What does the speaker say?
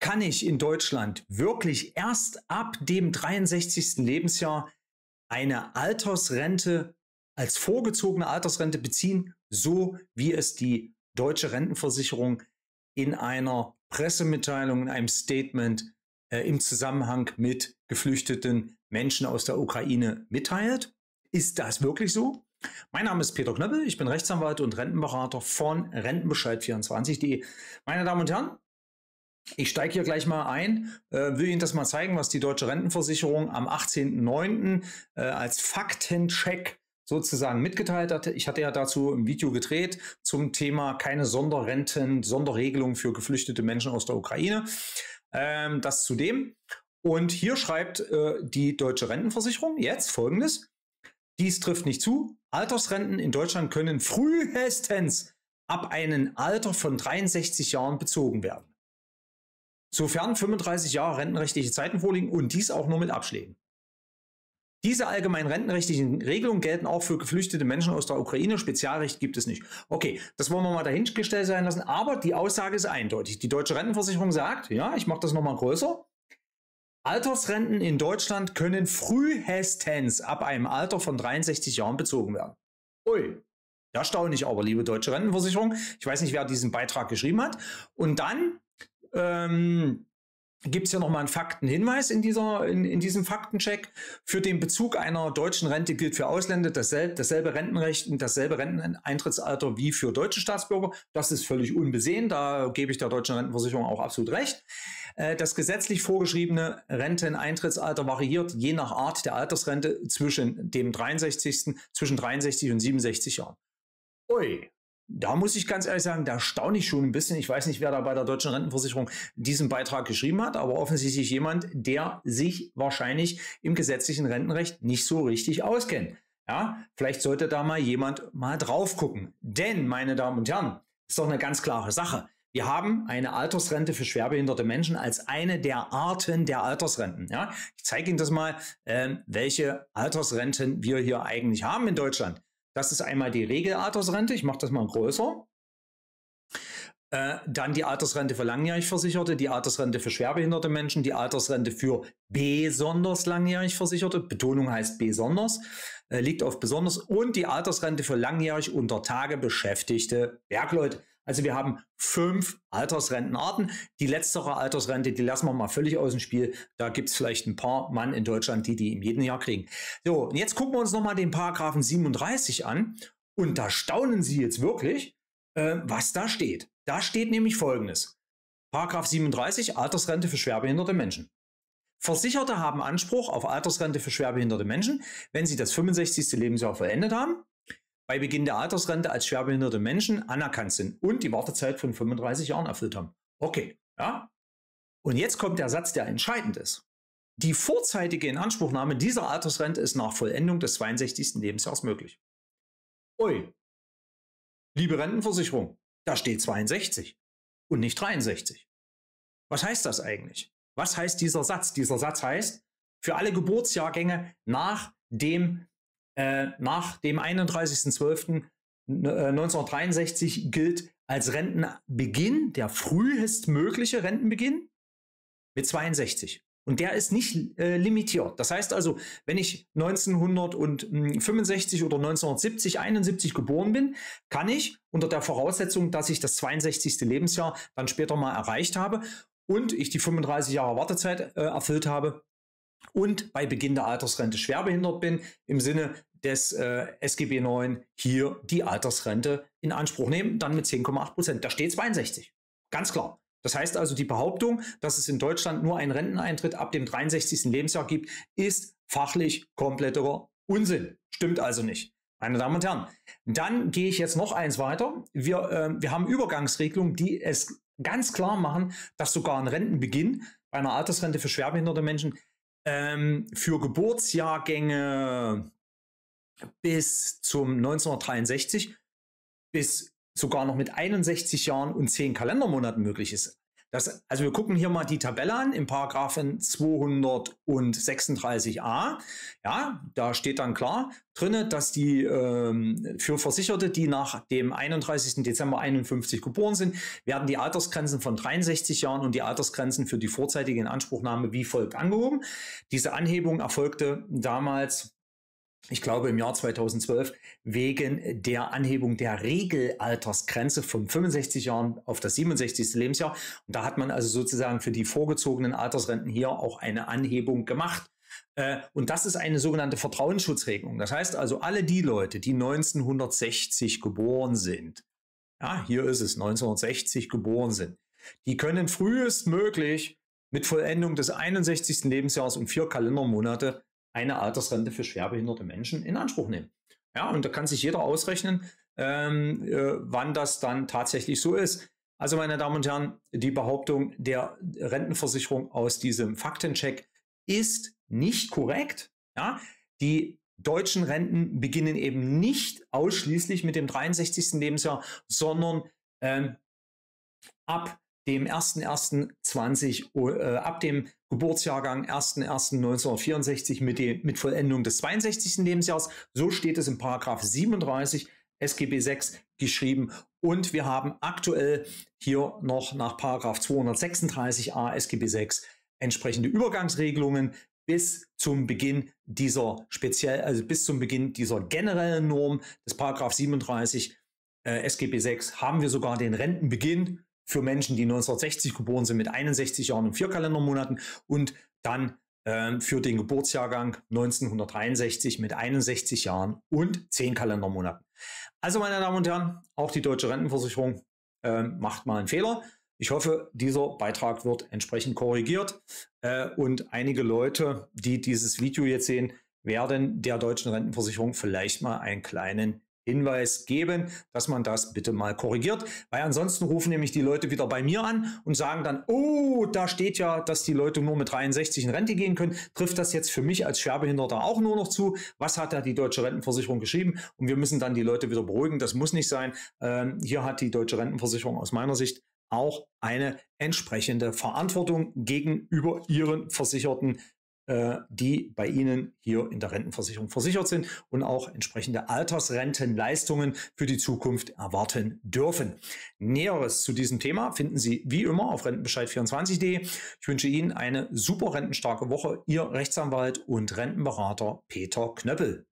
kann ich in Deutschland wirklich erst ab dem 63. Lebensjahr eine Altersrente als vorgezogene Altersrente beziehen, so wie es die deutsche Rentenversicherung in einer Pressemitteilung, in einem Statement äh, im Zusammenhang mit geflüchteten Menschen aus der Ukraine mitteilt. Ist das wirklich so? Mein Name ist Peter Knöppel, ich bin Rechtsanwalt und Rentenberater von Rentenbescheid24.de. Meine Damen und Herren, ich steige hier gleich mal ein, äh, will Ihnen das mal zeigen, was die deutsche Rentenversicherung am 18.09. Äh, als Faktencheck sozusagen mitgeteilt hatte. Ich hatte ja dazu ein Video gedreht zum Thema keine Sonderrenten, Sonderregelungen für geflüchtete Menschen aus der Ukraine. Ähm, das zudem. Und hier schreibt äh, die deutsche Rentenversicherung jetzt folgendes. Dies trifft nicht zu. Altersrenten in Deutschland können frühestens ab einem Alter von 63 Jahren bezogen werden sofern 35 Jahre rentenrechtliche Zeiten vorliegen und dies auch nur mit Abschlägen. Diese allgemeinen rentenrechtlichen Regelungen gelten auch für geflüchtete Menschen aus der Ukraine. Spezialrecht gibt es nicht. Okay, das wollen wir mal dahingestellt sein lassen. Aber die Aussage ist eindeutig. Die deutsche Rentenversicherung sagt, ja, ich mache das nochmal größer. Altersrenten in Deutschland können frühestens ab einem Alter von 63 Jahren bezogen werden. Ui, da staune ich aber, liebe deutsche Rentenversicherung. Ich weiß nicht, wer diesen Beitrag geschrieben hat. Und dann ähm, gibt es ja nochmal einen Faktenhinweis in, dieser, in, in diesem Faktencheck. Für den Bezug einer deutschen Rente gilt für Ausländer dasselbe, dasselbe Rentenrecht und dasselbe Renteneintrittsalter wie für deutsche Staatsbürger. Das ist völlig unbesehen, da gebe ich der deutschen Rentenversicherung auch absolut recht. Äh, das gesetzlich vorgeschriebene Renteneintrittsalter variiert je nach Art der Altersrente zwischen dem 63. zwischen 63 und 67 Jahren. Ui, da muss ich ganz ehrlich sagen, da staune ich schon ein bisschen. Ich weiß nicht, wer da bei der deutschen Rentenversicherung diesen Beitrag geschrieben hat, aber offensichtlich jemand, der sich wahrscheinlich im gesetzlichen Rentenrecht nicht so richtig auskennt. Ja, vielleicht sollte da mal jemand mal drauf gucken. Denn, meine Damen und Herren, ist doch eine ganz klare Sache. Wir haben eine Altersrente für schwerbehinderte Menschen als eine der Arten der Altersrenten. Ja, ich zeige Ihnen das mal, äh, welche Altersrenten wir hier eigentlich haben in Deutschland. Das ist einmal die Regelaltersrente. Ich mache das mal größer. Äh, dann die Altersrente für langjährig Versicherte, die Altersrente für schwerbehinderte Menschen, die Altersrente für besonders langjährig Versicherte, Betonung heißt besonders, äh, liegt auf besonders, und die Altersrente für langjährig unter Tage beschäftigte Bergleute. Also wir haben fünf Altersrentenarten. Die letztere Altersrente, die lassen wir mal völlig aus dem Spiel. Da gibt es vielleicht ein paar Mann in Deutschland, die die im jeden Jahr kriegen. So, und jetzt gucken wir uns nochmal den Paragraphen 37 an. Und da staunen Sie jetzt wirklich, äh, was da steht. Da steht nämlich Folgendes. Paragraph 37 Altersrente für schwerbehinderte Menschen. Versicherte haben Anspruch auf Altersrente für schwerbehinderte Menschen, wenn sie das 65. Lebensjahr vollendet haben bei Beginn der Altersrente als schwerbehinderte Menschen anerkannt sind und die Wartezeit von 35 Jahren erfüllt haben. Okay, ja. Und jetzt kommt der Satz, der entscheidend ist. Die vorzeitige Inanspruchnahme dieser Altersrente ist nach Vollendung des 62. Lebensjahres möglich. Ui, liebe Rentenversicherung, da steht 62 und nicht 63. Was heißt das eigentlich? Was heißt dieser Satz? Dieser Satz heißt, für alle Geburtsjahrgänge nach dem äh, nach dem 31.12.1963 ne, äh, gilt als Rentenbeginn der frühestmögliche Rentenbeginn mit 62. Und der ist nicht äh, limitiert. Das heißt also, wenn ich 1965 oder 1970, 71 geboren bin, kann ich unter der Voraussetzung, dass ich das 62. Lebensjahr dann später mal erreicht habe und ich die 35 Jahre Wartezeit äh, erfüllt habe und bei Beginn der Altersrente schwerbehindert bin, im Sinne des äh, SGB IX hier die Altersrente in Anspruch nehmen, dann mit 10,8 Prozent. Da steht 62. Ganz klar. Das heißt also, die Behauptung, dass es in Deutschland nur einen Renteneintritt ab dem 63. Lebensjahr gibt, ist fachlich kompletterer Unsinn. Stimmt also nicht. Meine Damen und Herren, dann gehe ich jetzt noch eins weiter. Wir, äh, wir haben Übergangsregelungen, die es ganz klar machen, dass sogar ein Rentenbeginn bei einer Altersrente für schwerbehinderte Menschen ähm, für Geburtsjahrgänge bis zum 1963, bis sogar noch mit 61 Jahren und 10 Kalendermonaten möglich ist. Das, also wir gucken hier mal die Tabelle an im Paragraphen 236a. Ja, da steht dann klar drinne, dass die ähm, für Versicherte, die nach dem 31. Dezember 51 geboren sind, werden die Altersgrenzen von 63 Jahren und die Altersgrenzen für die vorzeitige Inanspruchnahme wie folgt angehoben. Diese Anhebung erfolgte damals ich glaube im Jahr 2012, wegen der Anhebung der Regelaltersgrenze von 65 Jahren auf das 67. Lebensjahr. Und da hat man also sozusagen für die vorgezogenen Altersrenten hier auch eine Anhebung gemacht. Äh, und das ist eine sogenannte Vertrauensschutzregelung. Das heißt also, alle die Leute, die 1960 geboren sind, ja, hier ist es, 1960 geboren sind, die können frühestmöglich mit Vollendung des 61. Lebensjahres um vier Kalendermonate eine Altersrente für schwerbehinderte Menschen in Anspruch nehmen. Ja, und da kann sich jeder ausrechnen, ähm, äh, wann das dann tatsächlich so ist. Also, meine Damen und Herren, die Behauptung der Rentenversicherung aus diesem Faktencheck ist nicht korrekt. Ja, die deutschen Renten beginnen eben nicht ausschließlich mit dem 63. Lebensjahr, sondern ähm, ab dem 1.1.20, äh, ab dem Geburtsjahrgang 1.1.1964 mit, mit Vollendung des 62. Lebensjahres. So steht es im Paragraph 37 SGB 6 geschrieben. Und wir haben aktuell hier noch nach Paragraph 236a SGB 6 entsprechende Übergangsregelungen bis zum Beginn dieser speziell, also bis zum Beginn dieser generellen Norm des Paragraph 37 äh, SGB 6 haben wir sogar den Rentenbeginn für Menschen, die 1960 geboren sind mit 61 Jahren und vier Kalendermonaten und dann äh, für den Geburtsjahrgang 1963 mit 61 Jahren und zehn Kalendermonaten. Also meine Damen und Herren, auch die deutsche Rentenversicherung äh, macht mal einen Fehler. Ich hoffe, dieser Beitrag wird entsprechend korrigiert äh, und einige Leute, die dieses Video jetzt sehen, werden der deutschen Rentenversicherung vielleicht mal einen kleinen Hinweis geben, dass man das bitte mal korrigiert, weil ansonsten rufen nämlich die Leute wieder bei mir an und sagen dann, oh, da steht ja, dass die Leute nur mit 63 in Rente gehen können. Trifft das jetzt für mich als Schwerbehinderter auch nur noch zu? Was hat da die deutsche Rentenversicherung geschrieben? Und wir müssen dann die Leute wieder beruhigen. Das muss nicht sein. Ähm, hier hat die deutsche Rentenversicherung aus meiner Sicht auch eine entsprechende Verantwortung gegenüber ihren Versicherten äh, die bei Ihnen hier in der Rentenversicherung versichert sind und auch entsprechende Altersrentenleistungen für die Zukunft erwarten dürfen. Näheres zu diesem Thema finden Sie wie immer auf rentenbescheid24.de. Ich wünsche Ihnen eine super rentenstarke Woche. Ihr Rechtsanwalt und Rentenberater Peter Knöppel.